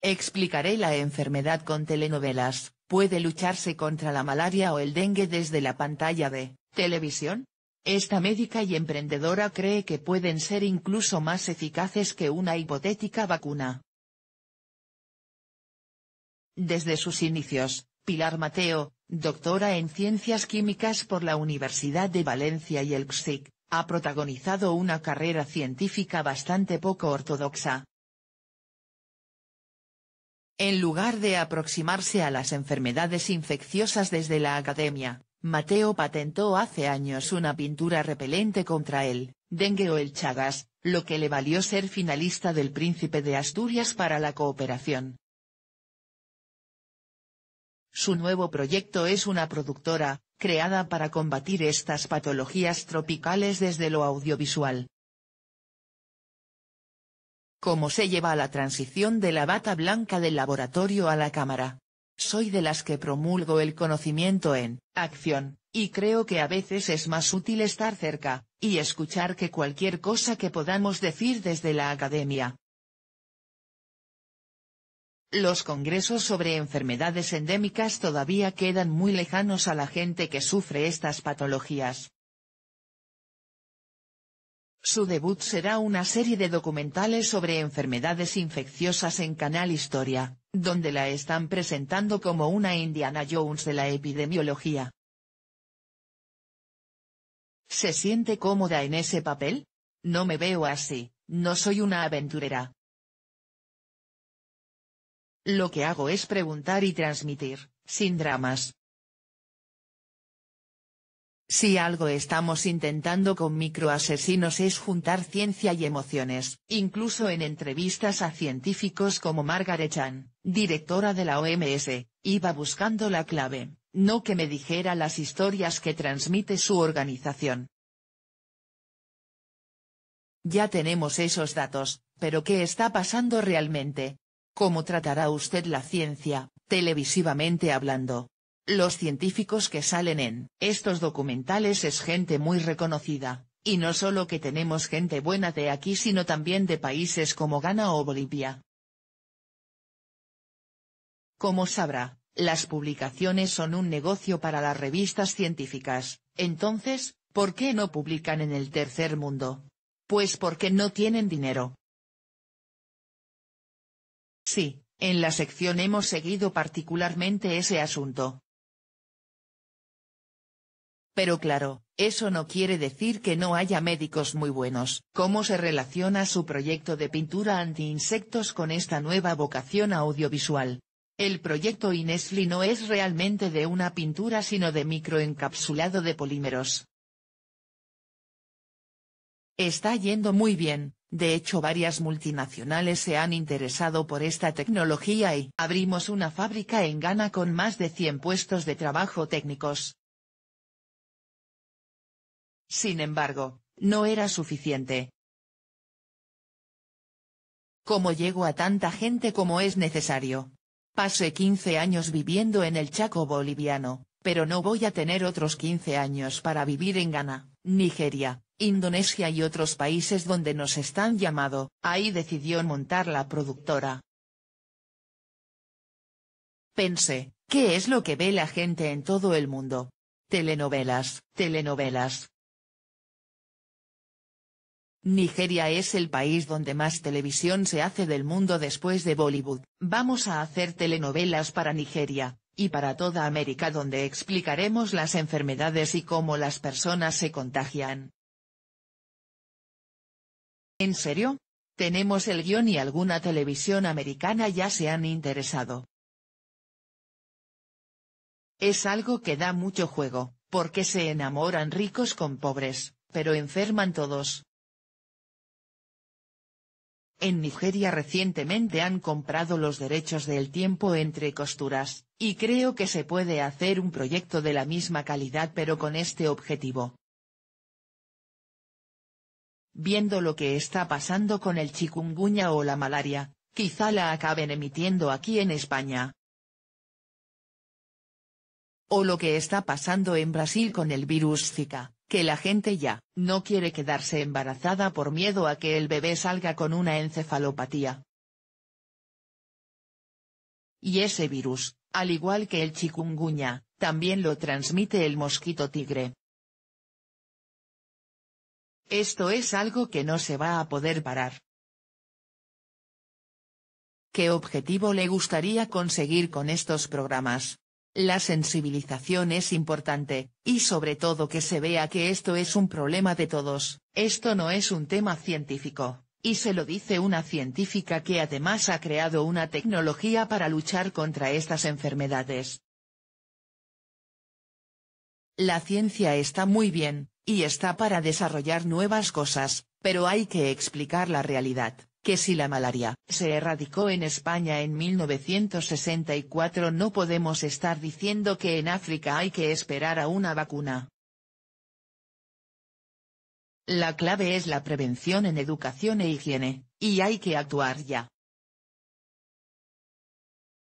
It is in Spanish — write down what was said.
Explicaré la enfermedad con telenovelas, puede lucharse contra la malaria o el dengue desde la pantalla de televisión. Esta médica y emprendedora cree que pueden ser incluso más eficaces que una hipotética vacuna. Desde sus inicios, Pilar Mateo, doctora en Ciencias Químicas por la Universidad de Valencia y el CSIC, ha protagonizado una carrera científica bastante poco ortodoxa, en lugar de aproximarse a las enfermedades infecciosas desde la academia, Mateo patentó hace años una pintura repelente contra el dengue o el chagas, lo que le valió ser finalista del Príncipe de Asturias para la cooperación. Su nuevo proyecto es una productora, creada para combatir estas patologías tropicales desde lo audiovisual cómo se lleva la transición de la bata blanca del laboratorio a la cámara. Soy de las que promulgo el conocimiento en acción, y creo que a veces es más útil estar cerca, y escuchar que cualquier cosa que podamos decir desde la academia. Los congresos sobre enfermedades endémicas todavía quedan muy lejanos a la gente que sufre estas patologías. Su debut será una serie de documentales sobre enfermedades infecciosas en Canal Historia, donde la están presentando como una Indiana Jones de la epidemiología. ¿Se siente cómoda en ese papel? No me veo así, no soy una aventurera. Lo que hago es preguntar y transmitir, sin dramas. Si algo estamos intentando con microasesinos es juntar ciencia y emociones, incluso en entrevistas a científicos como Margaret Chan, directora de la OMS, iba buscando la clave, no que me dijera las historias que transmite su organización. Ya tenemos esos datos, pero ¿qué está pasando realmente? ¿Cómo tratará usted la ciencia, televisivamente hablando? Los científicos que salen en estos documentales es gente muy reconocida, y no solo que tenemos gente buena de aquí sino también de países como Ghana o Bolivia. Como sabrá, las publicaciones son un negocio para las revistas científicas, entonces, ¿por qué no publican en el tercer mundo? Pues porque no tienen dinero. Sí, en la sección hemos seguido particularmente ese asunto. Pero claro, eso no quiere decir que no haya médicos muy buenos. ¿Cómo se relaciona su proyecto de pintura anti-insectos con esta nueva vocación audiovisual? El proyecto Inesli no es realmente de una pintura sino de microencapsulado de polímeros. Está yendo muy bien, de hecho varias multinacionales se han interesado por esta tecnología y abrimos una fábrica en Ghana con más de 100 puestos de trabajo técnicos. Sin embargo, no era suficiente. ¿Cómo llego a tanta gente como es necesario? Pasé 15 años viviendo en el Chaco boliviano, pero no voy a tener otros 15 años para vivir en Ghana, Nigeria, Indonesia y otros países donde nos están llamado, ahí decidió montar la productora. Pensé, ¿qué es lo que ve la gente en todo el mundo? Telenovelas, telenovelas, Nigeria es el país donde más televisión se hace del mundo después de Bollywood. Vamos a hacer telenovelas para Nigeria, y para toda América donde explicaremos las enfermedades y cómo las personas se contagian. ¿En serio? Tenemos el guión y alguna televisión americana ya se han interesado. Es algo que da mucho juego, porque se enamoran ricos con pobres, pero enferman todos. En Nigeria recientemente han comprado los derechos del tiempo entre costuras, y creo que se puede hacer un proyecto de la misma calidad pero con este objetivo. Viendo lo que está pasando con el chikungunya o la malaria, quizá la acaben emitiendo aquí en España. O lo que está pasando en Brasil con el virus Zika que la gente ya, no quiere quedarse embarazada por miedo a que el bebé salga con una encefalopatía. Y ese virus, al igual que el chikungunya, también lo transmite el mosquito tigre. Esto es algo que no se va a poder parar. ¿Qué objetivo le gustaría conseguir con estos programas? La sensibilización es importante, y sobre todo que se vea que esto es un problema de todos, esto no es un tema científico, y se lo dice una científica que además ha creado una tecnología para luchar contra estas enfermedades. La ciencia está muy bien, y está para desarrollar nuevas cosas, pero hay que explicar la realidad que si la malaria se erradicó en España en 1964 no podemos estar diciendo que en África hay que esperar a una vacuna. La clave es la prevención en educación e higiene, y hay que actuar ya.